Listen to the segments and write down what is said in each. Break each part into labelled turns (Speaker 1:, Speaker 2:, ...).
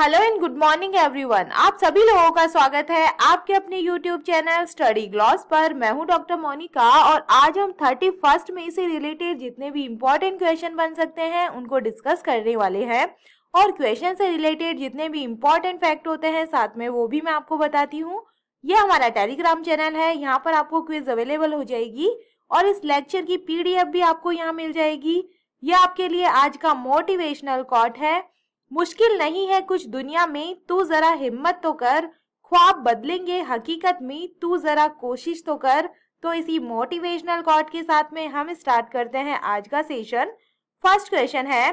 Speaker 1: Hello and good morning everyone आप सभी लोगों का स्वागत है आपके अपने यूट्यूब चैनल स्टडी ग्लॉस पर मैं हूं डॉक्टर मोनिका और आज हम थर्टी फर्स्ट में से रिलेटेड जितने भी इम्पोर्टेंट क्वेश्चन बन सकते हैं उनको डिस्कस करने वाले हैं और क्वेश्चन से रिलेटेड जितने भी इम्पोर्टेंट फैक्ट होते हैं साथ में वो भी मैं आपको बताती हूँ ये हमारा टेलीग्राम चैनल है यहाँ पर आपको क्विज अवेलेबल हो जाएगी और इस लेक्चर की पी भी आपको यहाँ मिल जाएगी यह आपके लिए आज का मोटिवेशनल कॉट है मुश्किल नहीं है कुछ दुनिया में तू जरा हिम्मत तो कर ख्वाब बदलेंगे हकीकत में तू जरा कोशिश तो कर तो इसी मोटिवेशनल कॉर्ड के साथ में हम स्टार्ट करते हैं आज का सेशन फर्स्ट क्वेश्चन है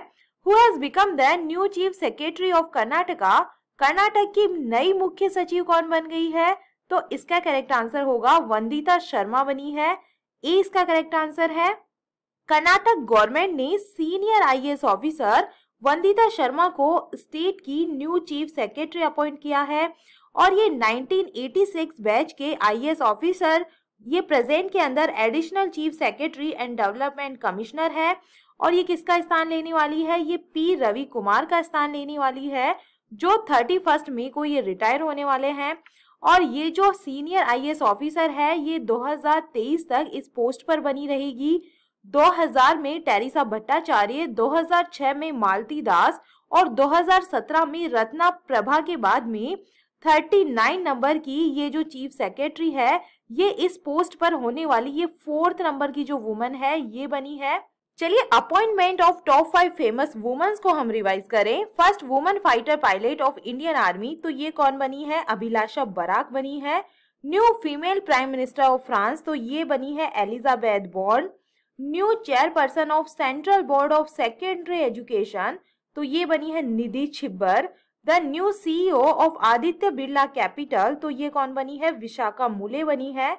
Speaker 1: who has become the new chief secretary of Karnataka Karnataka की नई मुख्य सचिव कौन बन गई है तो इसका करेक्ट आंसर होगा वंदिता शर्मा बनी है ए इसका करेक्ट आंसर है कर्नाटक गवर्नमेंट ने senior IAS officer Vandita Sharma को स्टेट की न्यू चीफ सेक्रेटरी अपॉइंट किया है और ये 1986 बैच के आईएएस ऑफिसर ये प्रेजेंट के अंदर additional chief secretary and development commissioner है और ये किसका स्थान लेने वाली है ये पी रवि कुमार का स्थान लेने वाली है जो थर्टी फर्स्ट मई को ये रिटायर होने वाले हैं और ये जो सीनियर आईएएस ऑफिसर है ये 2023 तक इस पोस्ट पर बनी रहेगी 2000 में टेरिसा भट्टाचार्य 2006 में मालती दास और 2017 में रत्ना प्रभा के बाद में 39 नंबर की ये जो चीफ सेक्रेटरी है ये इस पोस्ट पर होने वाली ये फोर्थ नंबर की जो वुमन है ये बनी है चलिए appointment of top five famous womens को हम रिवाइज करें first woman fighter pilot of Indian army तो ये कौन बनी है अभिलाषा बराक बनी है new female prime minister of France तो ये बनी है Elizabeth Borne new chairperson of central board of secondary education तो ये बनी है Nidhi Chhibber the new CEO of Aditya Birla capital तो ये कौन बनी है विशाखा मुले बनी है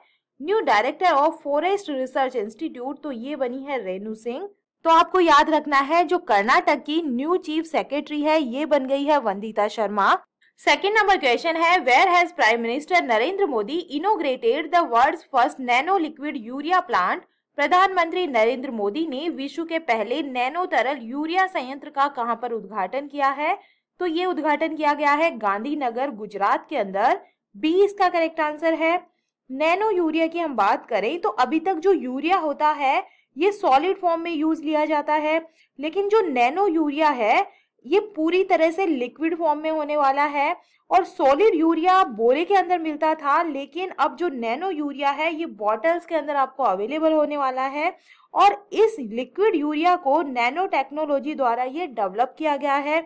Speaker 1: new director of forest research institute तो ये बनी है रेणु सिंह तो आपको याद रखना है जो कर्नाटक की न्यू चीफ सेक्रेटरी है ये बन गई है Vandita Sharma second number question है where has prime minister Narendra Modi inaugurated the world first nano liquid urea plant प्रधानमंत्री नरेंद्र मोदी ने विश्व के पहले नैनो तरल यूरिया संयंत्र का कहां पर उद्घाटन किया है तो ये उद्घाटन किया गया है गांधीनगर गुजरात के अंदर बी इसका करेक्ट आंसर है नैनो यूरिया की हम बात करें तो अभी तक जो यूरिया होता है ये सॉलिड फॉर्म में यूज लिया जाता है लेकिन जो नैनो यूरिया है ये पूरी तरह से लिक्विड फॉर्म में होने वाला है और सॉलिड यूरिया बोरे के अंदर मिलता था लेकिन अब जो नैनो यूरिया है ये बॉटल्स के अंदर आपको अवेलेबल होने वाला है और इस लिक्विड यूरिया को नैनो टेक्नोलॉजी द्वारा ये डेवलप किया गया है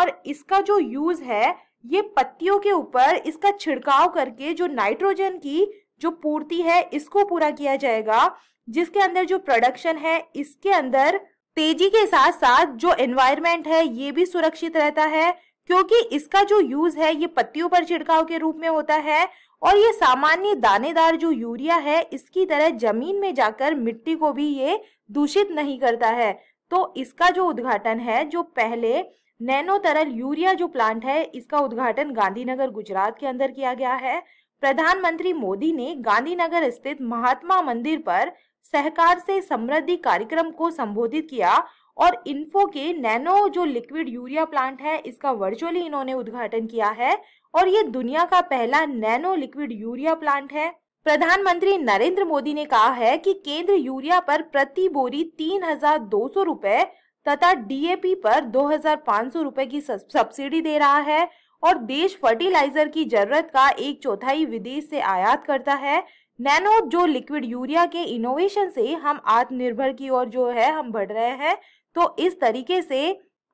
Speaker 1: और इसका जो यूज है ये पत्तियों के ऊपर इसका छिड़काव करके जो नाइट्रोजन की जो पूर्ति है इसको पूरा किया जाएगा जिसके अंदर जो प्रोडक्शन है इसके अंदर तेजी के साथ साथ जो एनवायरमेंट है ये भी सुरक्षित रहता है क्योंकि इसका जो यूज है ये पत्तियों पर छिड़काव के रूप में होता है और ये सामान्य दानेदार जो यूरिया है इसकी तरह जमीन में जाकर मिट्टी को भी ये दूषित नहीं करता है तो इसका जो उद्घाटन है जो पहले नैनो तरल यूरिया जो प्लांट है इसका उद्घाटन गांधीनगर गुजरात के अंदर किया गया है प्रधानमंत्री मोदी ने गांधीनगर स्थित महात्मा मंदिर पर सहकार से समृद्धि कार्यक्रम को संबोधित किया और इन्फो के नैनो जो लिक्विड यूरिया प्लांट है इसका वर्चुअली इन्होंने उद्घाटन किया है और ये दुनिया का पहला नैनो लिक्विड यूरिया प्लांट है प्रधानमंत्री नरेंद्र मोदी ने कहा है कि केंद्र यूरिया पर प्रति बोरी तीन हजार दो सौ तथा डीएपी पर दो हजार सौ रूपए की सब्सिडी दे रहा है और देश फर्टिलाइजर की जरूरत का एक चौथाई विदेश से आयात करता है नैनो जो लिक्विड यूरिया के इनोवेशन से हम आत्मनिर्भर की ओर जो है हम बढ़ रहे हैं तो इस तरीके से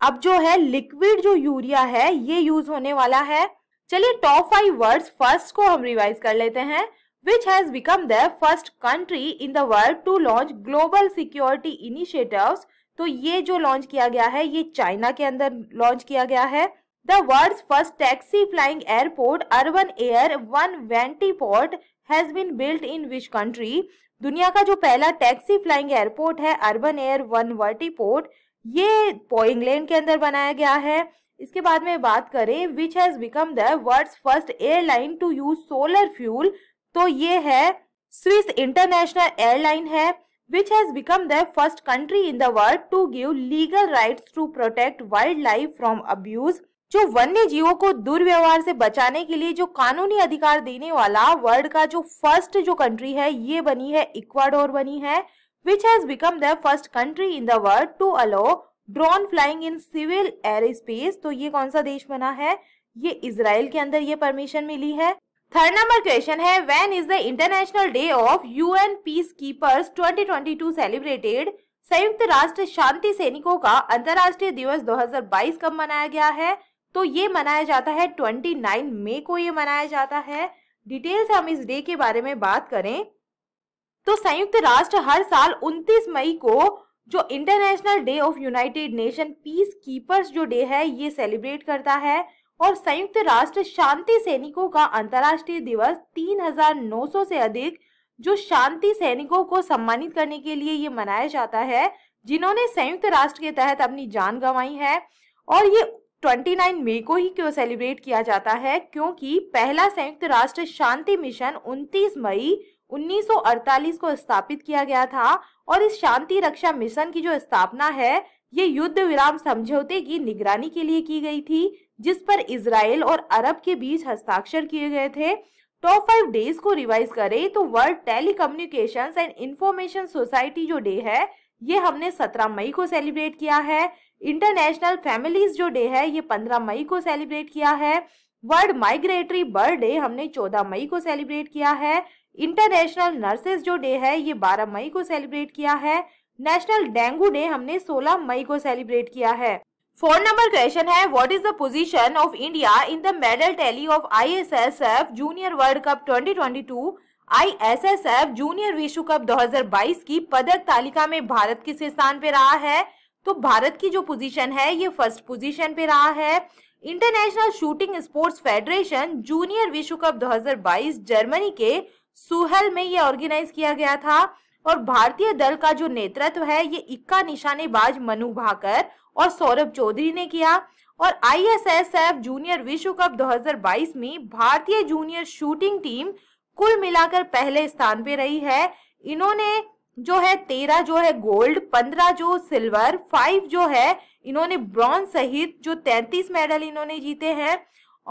Speaker 1: अब जो है लिक्विड जो यूरिया है ये यूज होने वाला है चलिए टॉप फाइव वर्ड्स फर्स्ट को हम रिवाइज कर लेते हैं which has become the first country in the world to launch global security initiatives तो ये जो लॉन्च किया गया है ये चाइना के अंदर लॉन्च किया गया है the world first taxi flying airport urban air one vanity port has been built in which country दुनिया का जो पहला टैक्सी फ्लाइंग एयरपोर्ट है अर्बन एयर वन वर्टी पोर्ट ये पो इंग्लैंड के अंदर बनाया गया है इसके बाद में बात करें which has become the world first airline to use solar fuel तो ये है स्विस इंटरनेशनल एयरलाइन है has become the first country in the world to give legal right to protect wildlife from abuse जो वन्य जीवों को दुर्व्यवहार से बचाने के लिए जो कानूनी अधिकार देने वाला वर्ल्ड का जो फर्स्ट जो कंट्री है ये बनी है इक्वाडोर बनी है has become the first country in the world to allow drone flying in civil air space तो ये कौन सा देश बना है ये इसराइल के अंदर ये परमिशन मिली है थर्ड नंबर क्वेश्चन है when is the international day of U N peacekeepers to celebrated संयुक्त राष्ट्र शांति सैनिकों का अंतर्राष्ट्रीय दिवस 2022 कब मनाया गया है तो ये मनाया जाता है 29 मई को ये मनाया जाता है डिटेल से हम इस डे के बारे में बात करें तो संयुक्त राष्ट्र हर साल 29 मई को जो international day of United Nation peacekeepers जो डे है ये सेलिब्रेट करता है और संयुक्त राष्ट्र शांति सैनिकों का अंतर्राष्ट्रीय दिवस 3,900 से अधिक जो शांति सैनिकों को सम्मानित करने के लिए ये मनाया जाता है जिन्होंने संयुक्त राष्ट्र के तहत अपनी जान गंवाई है और ये 29 मई को ही क्यों सेलिब्रेट किया जाता है क्योंकि पहला संयुक्त राष्ट्र शांति मिशन 29 मई 1948 को स्थापित किया गया था और इस शांति रक्षा मिशन की जो स्थापना है ये युद्ध विराम समझौते की निगरानी के लिए की गई थी जिस पर इसराइल और अरब के बीच हस्ताक्षर किए गए थे टॉप तो फाइव डेज को रिवाइज करें तो world telecommunications and information society जो डे है ये हमने 17 मई को सेलिब्रेट किया है इंटरनेशनल फैमिलीज जो डे है ये पंद्रह मई को सेलिब्रेट किया है वर्ल्ड माइग्रेटरी बर्थ डे हमने चौदह मई को सेलिब्रेट किया है इंटरनेशनल नर्सेज जो डे है ये बारह मई को सेलिब्रेट किया है नेशनल डेंगू डे हमने सोलह मई को सेलिब्रेट किया है फोर नंबर क्वेश्चन है what is the position of India in the medal tally of ISSF junior world cup 2022 ISSF junior विश्व कप 2022 की पदक तालिका में भारत किस स्थान पे रहा है तो भारत की जो पोजीशन है ये फर्स्ट पोजीशन पे रहा है international shooting sports federation junior विश्व कप 2022 जर्मनी के सुहल में ये ऑर्गेनाइज किया गया था और भारतीय दल का जो नेतृत्व है ये इक्का निशानेबाज मनु भाकर और सौरभ चौधरी ने किया और आईएसएसएफ जूनियर विश्व कप 2022 में भारतीय जूनियर शूटिंग टीम कुल मिलाकर पहले स्थान पे रही है इन्होंने जो है तेरह जो है गोल्ड पंद्रह जो सिल्वर फाइव जो है इन्होंने ब्रॉन्ज सहित जो तैतीस मेडल इन्होंने जीते हैं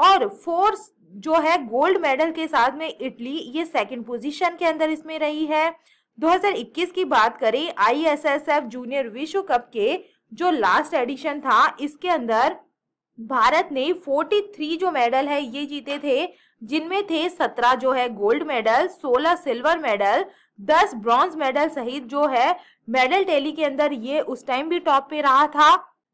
Speaker 1: और फोर जो है गोल्ड मेडल के साथ में इटली ये सेकंड पोजीशन के अंदर इसमें रही है 2021 की बात करें आईएसएसएफ जूनियर विश्व कप के जो लास्ट एडिशन था इसके अंदर भारत ने 43 जो मेडल है ये जीते थे जिनमें थे 17 जो है गोल्ड मेडल 16 सिल्वर मेडल दस ब्रॉन्ज मेडल सहित जो है मेडल टैली के अंदर ये उस टाइम भी टॉप पे रहा था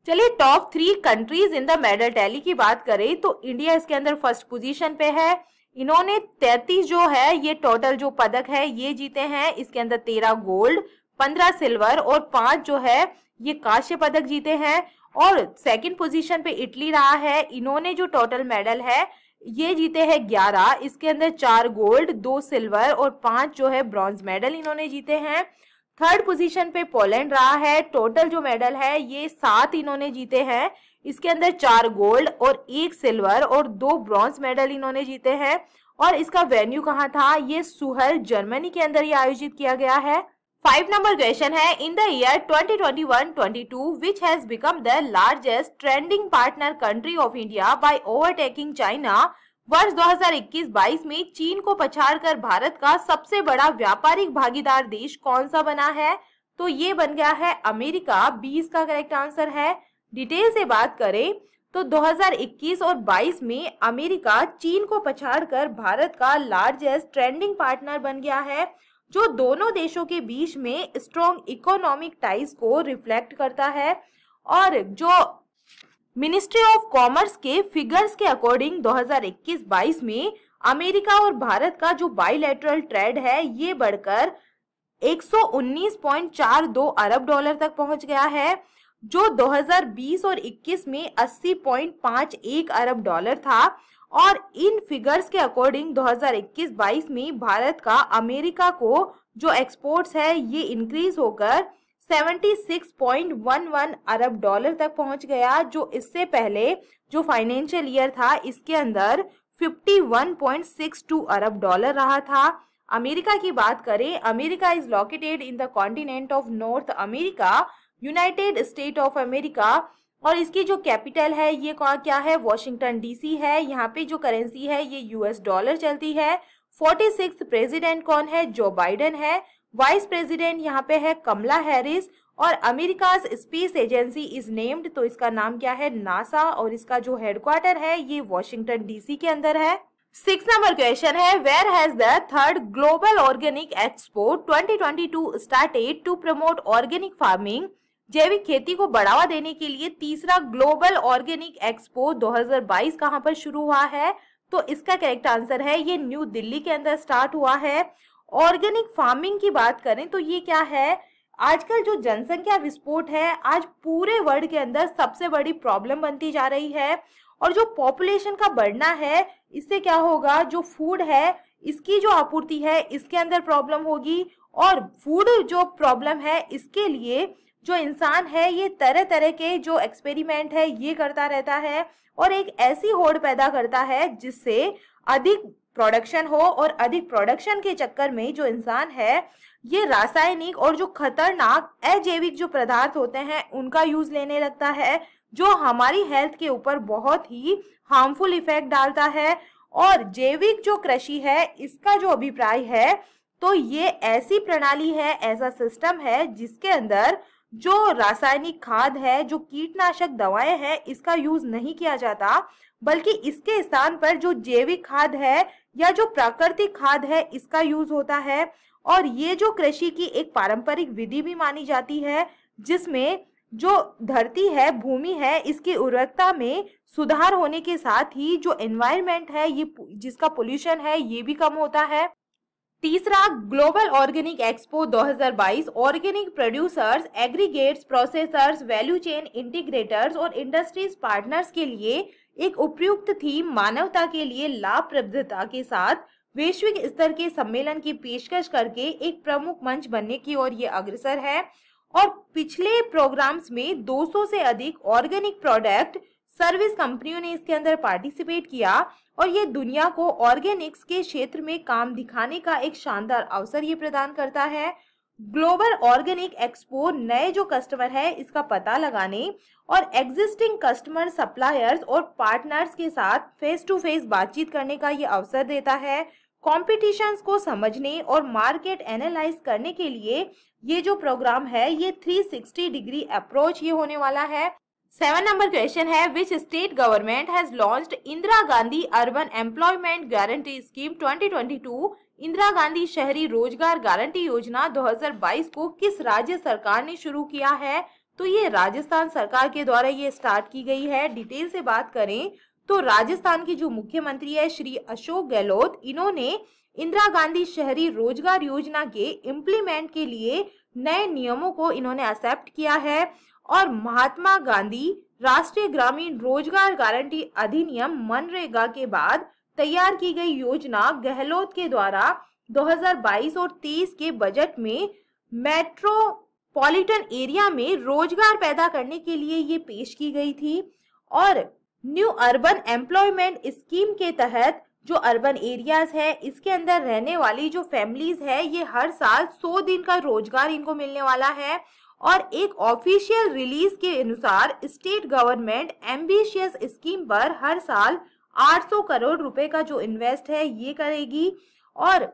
Speaker 1: चलिए top three countries in the medal tally की बात करें तो इंडिया इसके अंदर फर्स्ट पोजीशन पे है इन्होंने तैतीस जो है ये टोटल जो पदक है ये जीते हैं इसके अंदर तेरह गोल्ड पंद्रह सिल्वर और पांच जो है ये कांस्य पदक जीते हैं और सेकंड पोजीशन पे इटली रहा है इन्होंने जो टोटल मेडल है ये जीते हैं ग्यारह इसके अंदर चार गोल्ड दो सिल्वर और पांच जो है ब्रॉन्ज मेडल इन्होंने जीते हैं थर्ड पोजीशन पे पोलैंड रहा है टोटल जो मेडल है ये सात इन्होंने जीते हैं इसके अंदर चार गोल्ड और एक सिल्वर और दो ब्रॉन्ज मेडल इन्होंने जीते हैं और इसका वेन्यू कहाँ था ये सुहल जर्मनी के अंदर ये आयोजित किया गया है फाइव नंबर क्वेश्चन है in the year 2021-22 which has become the largest trending partner country of India by overtaking China वर्ष 2021-22 में चीन को पछाड़कर भारत का सबसे बड़ा व्यापारिक भागीदार देश कौन सा बना है तो ये बन गया है अमेरिका 20 का करेक्ट आंसर है डिटेल से बात करें तो 2021 और 22 में अमेरिका चीन को पछाड़कर भारत का लार्जेस्ट ट्रेंडिंग पार्टनर बन गया है जो दोनों देशों के बीच में स्ट्रॉन्ग इकोनॉमिक टाइज को रिफ्लेक्ट करता है और जो मिनिस्ट्री ऑफ कॉमर्स के फिगर्स के अकॉर्डिंग 2021-22 में अमेरिका और भारत का जो बाइलेटरल ट्रेड है ये बढ़कर 119.42 अरब डॉलर तक पहुंच गया है जो 2020 और 21 में 80.51 अरब डॉलर था और इन फिगर्स के अकॉर्डिंग 2021-22 में भारत का अमेरिका को जो एक्सपोर्ट्स है ये इंक्रीज होकर 76.11 अरब डॉलर तक पहुंच गया जो इससे पहले जो फाइनेंशियल ईयर था इसके अंदर 51.62 अरब डॉलर रहा था अमेरिका की बात करें America is located in the continent of North America United State of America और इसकी जो कैपिटल है ये क्या है वॉशिंगटन डीसी है यहाँ पे जो करेंसी है ये यूएस डॉलर चलती है फोर्टी सिक्स प्रेसिडेंट कौन है जो बाइडन है वाइस प्रेसिडेंट यहाँ पे है कमला हैरिस और America space agency is named तो इसका नाम क्या है नासा और इसका जो हेडक्वार्टर है ये वॉशिंगटन डीसी के अंदर है सिक्स नंबर क्वेश्चन है where has the third global organic expo 2022 started to promote organic farming जैविक खेती को बढ़ावा देने के लिए तीसरा ग्लोबल ऑर्गेनिक एक्सपो 2022 कहां पर शुरू हुआ है तो इसका करेक्ट आंसर है ये न्यू दिल्ली के अंदर स्टार्ट हुआ है ऑर्गेनिक फार्मिंग की बात करें तो ये क्या है आजकल जो जनसंख्या विस्फोट है आज पूरे वर्ल्ड के अंदर सबसे बड़ी प्रॉब्लम बनती जा रही है और जो पॉपुलेशन का बढ़ना है इससे क्या होगा जो फूड है इसकी जो आपूर्ति है इसके अंदर प्रॉब्लम होगी और फूड जो प्रॉब्लम है इसके लिए जो इंसान है ये तरह तरह के जो एक्सपेरिमेंट है ये करता रहता है और एक ऐसी होड़ पैदा करता है जिससे अधिक प्रोडक्शन हो और अधिक प्रोडक्शन के चक्कर में जो इंसान है ये रासायनिक और जो खतरनाक अजैविक जो पदार्थ होते हैं उनका यूज लेने लगता है जो हमारी हेल्थ के ऊपर बहुत ही हार्मफुल इफेक्ट डालता है और जैविक जो कृषि है इसका जो अभिप्राय है तो ये ऐसी प्रणाली है ऐसा सिस्टम है जिसके अंदर जो रासायनिक खाद है जो कीटनाशक दवाएं हैं इसका यूज नहीं किया जाता बल्कि इसके स्थान पर जो जैविक खाद है या जो प्राकृतिक खाद है इसका यूज होता है और ये जो कृषि की एक पारंपरिक विधि भी मानी जाती है जिसमें जो धरती है भूमि है इसकी उर्वरकता में सुधार होने के साथ ही जो एनवायरमेंट है ये जिसका पोल्यूशन है ये भी कम होता है तीसरा global organic expo 2022 organic producers aggregates processors value chain integrators और इंडस्ट्रीज पार्टनर्स के लिए एक उपयुक्त थीम मानवता के लिए लाभप्रदता के साथ वैश्विक स्तर के सम्मेलन की पेशकश करके एक प्रमुख मंच बनने की ओर ये अग्रसर है और पिछले प्रोग्राम्स में 200 से अधिक ऑर्गेनिक प्रोडक्ट सर्विस कंपनियों ने इसके अंदर पार्टिसिपेट किया और ये दुनिया को ऑर्गेनिक्स के क्षेत्र में काम दिखाने का एक शानदार अवसर ये प्रदान करता है ग्लोबल ऑर्गेनिक एक्सपो नए जो कस्टमर है इसका पता लगाने और एग्जिस्टिंग कस्टमर सप्लायर्स और पार्टनर्स के साथ फेस टू फेस बातचीत करने का ये अवसर देता है कॉम्पिटिशन्स को समझने और मार्केट एनालाइज करने के लिए ये जो प्रोग्राम है ये 360 डिग्री अप्रोच ये होने वाला है सेवन नंबर क्वेश्चन है which state government has launch Indira Gandhi urban employment guarantee scheme 2022 Indira Gandhi शहरी रोजगार गारंटी योजना 2022 को किस राज्य सरकार ने शुरू किया है तो ये राजस्थान सरकार के द्वारा ये स्टार्ट की गई है डिटेल से बात करें तो राजस्थान की जो मुख्यमंत्री है श्री अशोक गहलोत इन्होंने इंदिरा गांधी शहरी रोजगार योजना के इम्प्लीमेंट के लिए नए नियमों को इन्होंने एक्सेप्ट किया है और महात्मा गांधी राष्ट्रीय ग्रामीण रोजगार गारंटी अधिनियम मनरेगा के बाद तैयार की गई योजना गहलोत के द्वारा 2022 और 23 के बजट में मेट्रोपॉलिटन एरिया में रोजगार पैदा करने के लिए ये पेश की गई थी और न्यू अर्बन एम्प्लॉयमेंट स्कीम के तहत जो अर्बन एरियाज है इसके अंदर रहने वाली जो फैमिलीज है ये हर साल 100 दिन का रोजगार इनको मिलने वाला है और एक ऑफिशियल रिलीज के अनुसार स्टेट गवर्नमेंट एम्बिशियस स्कीम पर हर साल 800 करोड़ रुपए का जो इन्वेस्ट है ये करेगी और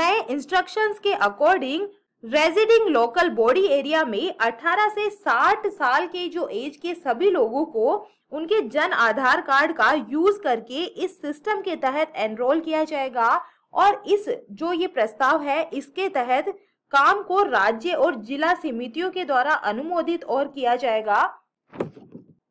Speaker 1: नए इंस्ट्रक्शंस के according residing local body area में 18 से 60 साल के जो एज के सभी लोगों को उनके जन आधार कार्ड का यूज करके इस सिस्टम के तहत एनरोल किया जाएगा और इस जो ये प्रस्ताव है इसके तहत काम को राज्य और जिला समितियों के द्वारा अनुमोदित और किया जाएगा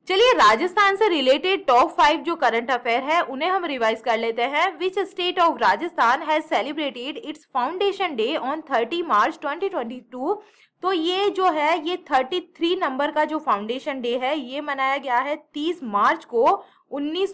Speaker 1: चलिए राजस्थान से रिलेटेड टॉप फाइव जो करंट अफेयर है उन्हें हम रिवाइज कर लेते हैं which state of Rajasthan has celebrated its foundation day on 30 March 2022 तो ये जो है ये 33 नंबर का जो फाउंडेशन डे है ये मनाया गया है 30 मार्च को उन्नीस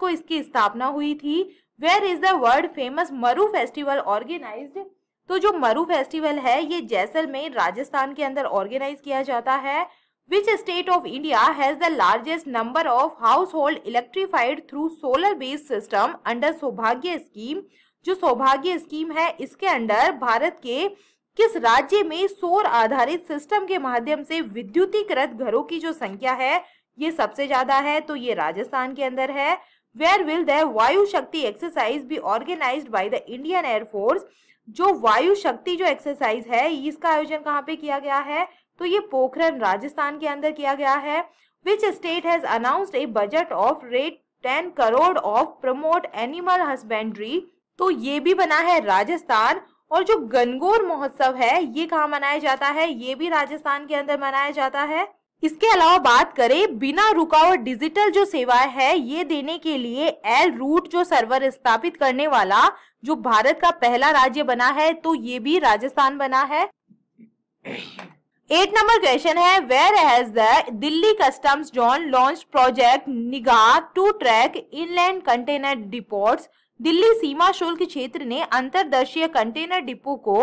Speaker 1: को इसकी स्थापना हुई थी where is the world famous Maru festival organized तो जो मरु फेस्टिवल है ये जैसलमेर राजस्थान के अंदर ऑर्गेनाइज किया जाता है which state of India has the largest number of household electrified through solar based system under Saubhagya scheme जो सौभाग्य स्कीम है इसके अंडर भारत के किस राज्य में सोर आधारित सिस्टम के माध्यम से विद्युतीकृत घरों की जो संख्या है ये सबसे ज्यादा है तो ये राजस्थान के अंदर है where will the Vayu Shakti exercise be organize by the Indian air force जो वायु शक्ति जो एक्सरसाइज है इसका आयोजन कहाँ पे किया गया है तो ये पोखरण राजस्थान के अंदर किया गया है which state has announced a budget of rate ten crore of promote animal husbandry तो ये भी बना है राजस्थान और जो गनगोर महोत्सव है ये कहाँ मनाया जाता है ये भी राजस्थान के अंदर मनाया जाता है इसके अलावा बात करें बिना रुकावट डिजिटल जो सेवाएं है ये देने के लिए एल रूट जो सर्वर स्थापित करने वाला जो भारत का पहला राज्य बना है तो ये भी राजस्थान बना है एट नंबर क्वेश्चन है where has the Delhi customs zone launch project Nigah to track inland container deport Delhi सीमा शुल्क क्षेत्र ने अंतरदर्शीय कंटेनर डिपो को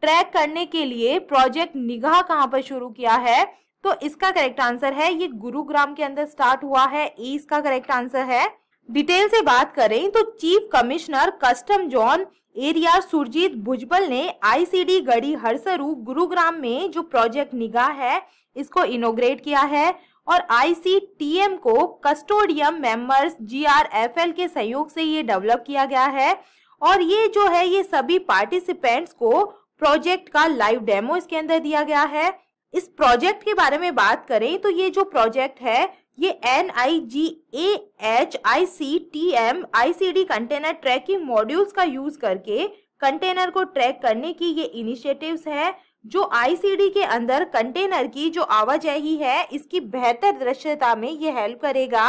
Speaker 1: ट्रैक करने के लिए प्रोजेक्ट निगाह कहाँ पर शुरू किया है तो इसका करेक्ट आंसर है ये गुरुग्राम के अंदर स्टार्ट हुआ है ए इसका करेक्ट आंसर है डिटेल से बात करें तो chief commissioner custom zone area Surjeet Bhujbal ने आईसीडी गढ़ी हरसरू गुरुग्राम में जो प्रोजेक्ट निगाह है इसको इनोग्रेट किया है और आईसीटीएम को कस्टोडियम मेंबर्स जीआरएफएल के सहयोग से ये डेवलप किया गया है और ये जो है ये सभी पार्टिसिपेंट्स को प्रोजेक्ट का लाइव डेमो इसके अंदर दिया गया है इस प्रोजेक्ट के बारे में बात करें तो ये जो प्रोजेक्ट है ये N I G A H I C T M I C D container tracking modules का यूज करके कंटेनर को ट्रैक करने की ये इनिशिएटिव्स है जो आईसीडी के अंदर कंटेनर की जो आवाजाही है इसकी बेहतर दृश्यता में ये हेल्प करेगा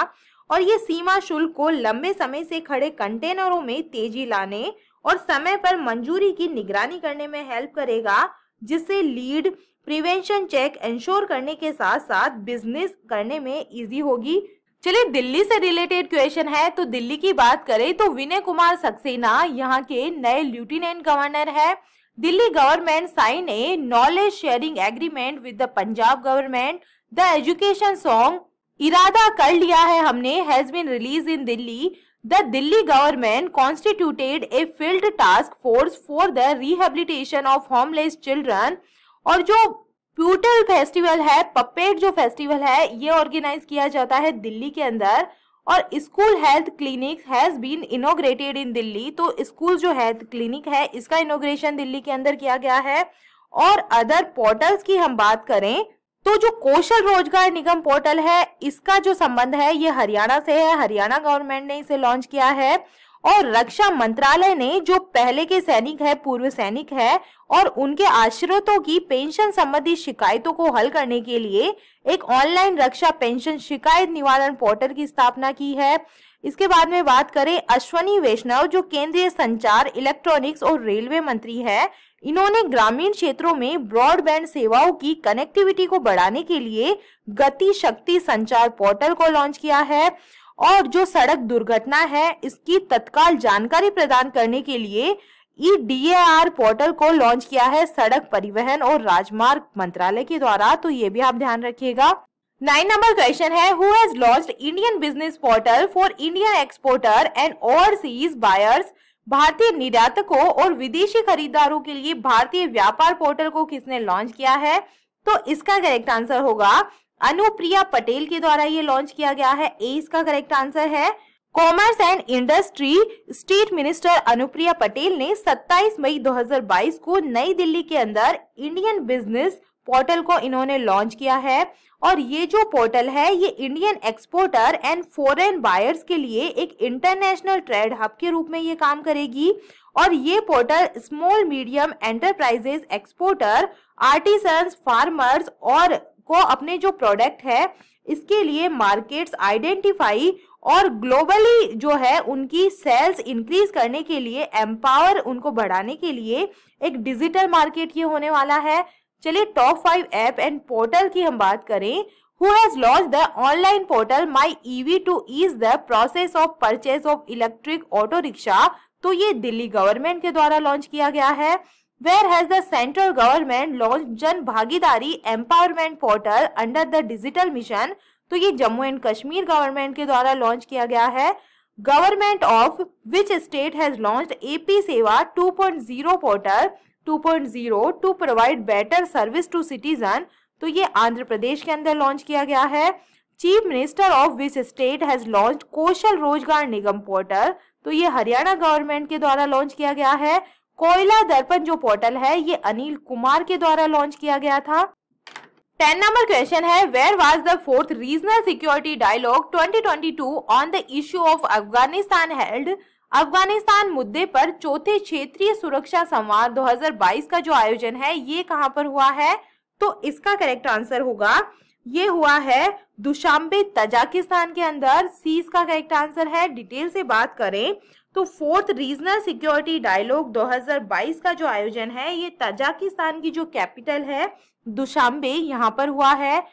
Speaker 1: और ये सीमा शुल्क को लंबे समय से खड़े कंटेनरों में तेजी लाने और समय पर मंजूरी की निगरानी करने में हेल्प करेगा जिससे लीड प्रिवेंशन चेक इंश्योर करने के साथ साथ बिजनेस करने में इजी होगी चलिए दिल्ली से रिलेटेड क्वेश्चन है तो दिल्ली की बात करें तो विनय कुमार सक्सेना यहाँ के नए लेफ्टिनेंट गवर्नर है Delhi government sign a knowledge sharing agreement with the Punjab government the education song इरादा कर लिया है हमने has been release in Delhi the Delhi government constituted a field task force for the rehabilitation of homeless children और जो प्यूटल festival है पपेट जो फेस्टिवल है ये ऑर्गेनाइज किया जाता है दिल्ली के अंदर और school health clinic has been inaugurated in Delhi तो स्कूल जो हेल्थ क्लिनिक है इसका इनोग्रेशन दिल्ली के अंदर किया गया है और अदर पोर्टल्स की हम बात करें तो जो कौशल रोजगार निगम पोर्टल है इसका जो संबंध है ये हरियाणा से है हरियाणा गवर्नमेंट ने इसे लॉन्च किया है और रक्षा मंत्रालय ने जो पहले के सैनिक है पूर्व सैनिक है और उनके आश्रितों की पेंशन संबंधी शिकायतों को हल करने के लिए एक ऑनलाइन रक्षा पेंशन शिकायत निवारण पोर्टल की स्थापना की है इसके बाद में बात करें अश्वनी वैष्णव जो केंद्रीय संचार इलेक्ट्रॉनिक्स और रेलवे मंत्री है इन्होंने ग्रामीण क्षेत्रों में ब्रॉडबैंड सेवाओं की कनेक्टिविटी को बढ़ाने के लिए गति शक्ति संचार पोर्टल को लॉन्च किया है और जो सड़क दुर्घटना है इसकी तत्काल जानकारी प्रदान करने के लिए ई e डी पोर्टल को लॉन्च किया है सड़क परिवहन और राजमार्ग मंत्रालय के द्वारा तो ये भी आप ध्यान रखिएगा नाइन नंबर क्वेश्चन है who has launch Indian business portal for Indian exporter and overseas buyers भारतीय निर्यातकों और विदेशी खरीदारों के लिए भारतीय व्यापार पोर्टल को किसने लॉन्च किया है तो इसका करेक्ट आंसर होगा अनुप्रिया पटेल के द्वारा ये लॉन्च किया गया है ए इसका करेक्ट आंसर है commerce and industry state minister Anupriya Patel ने 27 मई 2022 को नई दिल्ली के अंदर इंडियन बिजनेस पोर्टल को इन्होंने लॉन्च किया है और ये जो पोर्टल है ये Indian exporter and foreign buyers के लिए एक इंटरनेशनल ट्रेड हब के रूप में ये काम करेगी और ये portal small medium enterprises exporter artisans farmers और को अपने जो प्रोडक्ट है इसके लिए मार्केट्स आइडेंटिफाई और ग्लोबली जो है उनकी सेल्स इंक्रीज करने के लिए एम्पावर उनको बढ़ाने के लिए एक डिजिटल मार्केट ये होने वाला है चलिए top five app and portal की हम बात करें who has launched the online portal My EV to ease the process of purchase of electric auto rickshaw तो ये दिल्ली गवर्नमेंट के द्वारा लॉन्च किया गया है Where has the central government launched Jan Bhagidari Empowerment Portal under the Digital Mission? तो ये Jammu and Kashmir government के द्वारा लॉन्च किया गया है government of which state has launch AP Seva 2.0 portal 2.0 to provide better service to citizen तो ये आंध्र प्रदेश के अंदर लॉन्च किया गया है chief minister of which state has launch Kaushal Rozgar Nigam portal तो ये हरियाणा गवर्नमेंट के द्वारा लॉन्च किया गया है कोयला दर्पण जो पोर्टल है ये अनिल कुमार के द्वारा लॉन्च किया गया था टेन नंबर क्वेश्चन है where was the fourth regional security dialogue 2022 on the issue of Afghanistan held Afghanistan मुद्दे पर चौथे क्षेत्रीय सुरक्षा संवाद 2022 का जो आयोजन है ये कहां पर हुआ है तो इसका करेक्ट आंसर होगा ये हुआ है दुशांबे तजाकिस्तान के अंदर सी इसका करेक्ट आंसर है डिटेल से बात करें तो फोर्थ रीजनल सिक्योरिटी डायलॉग 2022 का जो आयोजन है ये तजाकिस्तान की जो कैपिटल है दुशांबे यहाँ पर हुआ है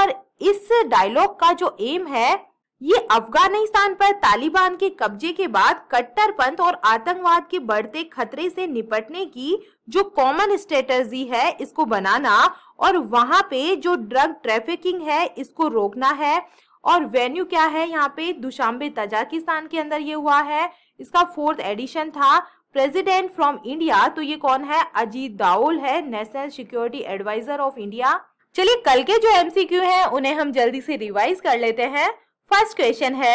Speaker 1: और इस डायलॉग का जो एम है ये अफगानिस्तान पर तालिबान के कब्जे के बाद कट्टरपंथ और आतंकवाद के बढ़ते खतरे से निपटने की जो कॉमन स्ट्रेटर्जी है इसको बनाना और वहां पे जो ड्रग ट्रैफिकिंग है इसको रोकना है और वेन्यू क्या है यहाँ पे दुशांबे तजाकिस्तान के अंदर ये हुआ है इसका फोर्थ एडिशन था प्रेसिडेंट फ्रॉम इंडिया तो ये कौन है अजीत दाउल है national security adviser of India चलिए कल के जो एमसीक्यू हैं उन्हें हम जल्दी से रिवाइज कर लेते हैं फर्स्ट क्वेश्चन है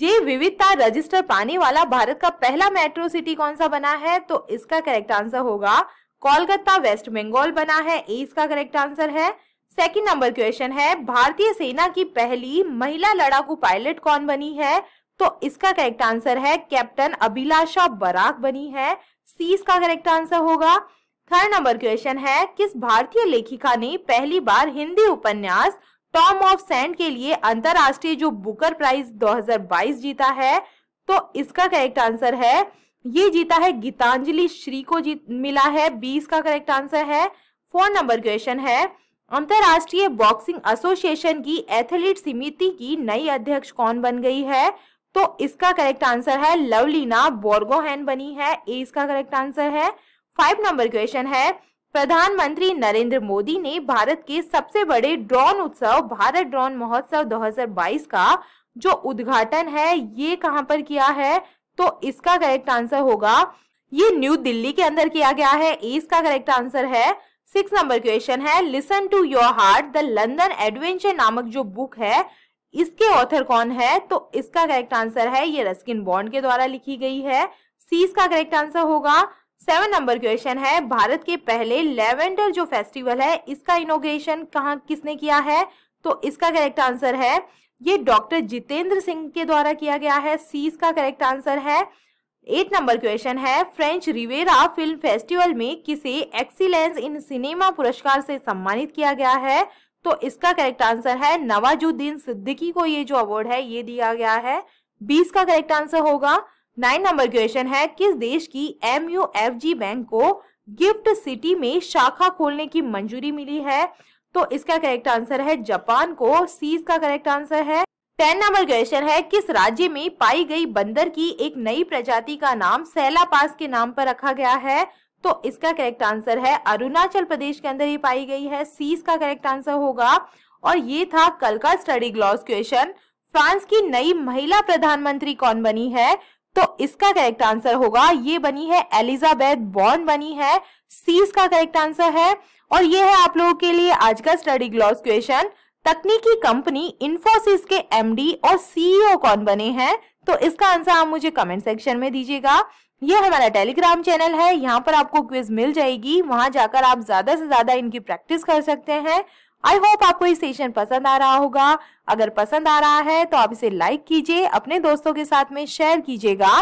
Speaker 1: जे विविधता रजिस्टर पाने वाला भारत का पहला मेट्रो सिटी कौन सा बना है तो इसका करेक्ट आंसर होगा कोलकाता वेस्ट बंगाल बना है ए इसका करेक्ट आंसर है सेकंड नंबर क्वेश्चन है भारतीय सेना की पहली महिला लड़ाकू पायलट कौन बनी है तो इसका करेक्ट आंसर है कैप्टन अभिलाषा बराक बनी है सी इसका करेक्ट आंसर होगा थर्ड नंबर क्वेश्चन है किस भारतीय लेखिका ने पहली बार हिंदी उपन्यास टॉम ऑफ सैंड के लिए अंतरराष्ट्रीय जो बुकर प्राइज 2022 जीता है तो इसका करेक्ट आंसर है ये जीता है गीतांजलि श्री को जीत मिला है बीस का करेक्ट आंसर है फोर नंबर क्वेश्चन है अंतरराष्ट्रीय बॉक्सिंग एसोसिएशन की एथलीट समिति की नई अध्यक्ष कौन बन गई है तो इसका करेक्ट आंसर है लवलीना बोर्गोहैन बनी है ए इसका करेक्ट आंसर है फाइव नंबर क्वेश्चन है प्रधानमंत्री नरेंद्र मोदी ने भारत के सबसे बड़े ड्रोन उत्सव भारत ड्रोन महोत्सव 2022 का जो उद्घाटन है ये कहाँ पर किया है तो इसका करेक्ट आंसर होगा ये न्यू दिल्ली के अंदर किया गया है इसका करेक्ट आंसर है सिक्स नंबर क्वेश्चन है listen to your heart the London adventure नामक जो बुक है इसके ऑथर कौन है तो इसका करेक्ट आंसर है ये रस्किन बॉन्ड के द्वारा लिखी गई है सी इसका करेक्ट आंसर होगा सेवन नंबर क्वेश्चन है भारत के पहले लेवेंडर जो फेस्टिवल है इसका इनोग्रेशन कहा किसने किया है तो इसका करेक्ट आंसर है ये डॉक्टर जितेंद्र सिंह के द्वारा किया गया है सी इसका करेक्ट आंसर है एट नंबर क्वेश्चन है फ्रेंच रिवेरा फिल्म फेस्टिवल में किसे एक्सीलेंस इन सिनेमा पुरस्कार से सम्मानित किया गया है तो इसका करेक्ट आंसर है नवाजुद्दीन सिद्दीकी को ये जो अवार्ड है ये दिया गया है बीस का करेक्ट आंसर होगा नाइन नंबर क्वेश्चन है किस देश की M U F G bank को गिफ्ट सिटी में शाखा खोलने की मंजूरी मिली है तो इसका करेक्ट आंसर है जापान को सीज का करेक्ट आंसर है टेन नंबर क्वेश्चन है किस राज्य में पाई गई बंदर की एक नई प्रजाति का नाम सैला पास के नाम पर रखा गया है तो इसका करेक्ट आंसर है अरुणाचल प्रदेश के अंदर ही पाई गई है सीज का करेक्ट आंसर होगा और ये था कल का स्टडी ग्लॉस क्वेश्चन फ्रांस की नई महिला प्रधानमंत्री कौन बनी है तो इसका करेक्ट आंसर होगा ये बनी है एलिजाबेथ बॉन बनी है सी इसका करेक्ट आंसर है और ये है आप लोगों के लिए आज का स्टडी ग्लॉस क्वेश्चन तकनीकी कंपनी इन्फोसिस के एमडी और सीईओ e कौन बने हैं तो इसका आंसर आप मुझे कमेंट सेक्शन में दीजिएगा ये हमारा टेलीग्राम चैनल है यहाँ पर आपको क्विज मिल जाएगी वहां जाकर आप ज्यादा से ज्यादा इनकी प्रैक्टिस कर सकते हैं आई होप आपको ये सेशन पसंद आ रहा होगा अगर पसंद आ रहा है तो आप इसे लाइक कीजिए अपने दोस्तों के साथ में शेयर कीजिएगा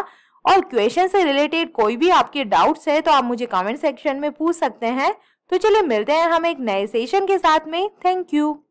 Speaker 1: और क्वेश्चन से रिलेटेड कोई भी आपके डाउट्स है तो आप मुझे कमेंट सेक्शन में पूछ सकते हैं तो चलिए मिलते हैं हम एक नए सेशन के साथ में थैंक यू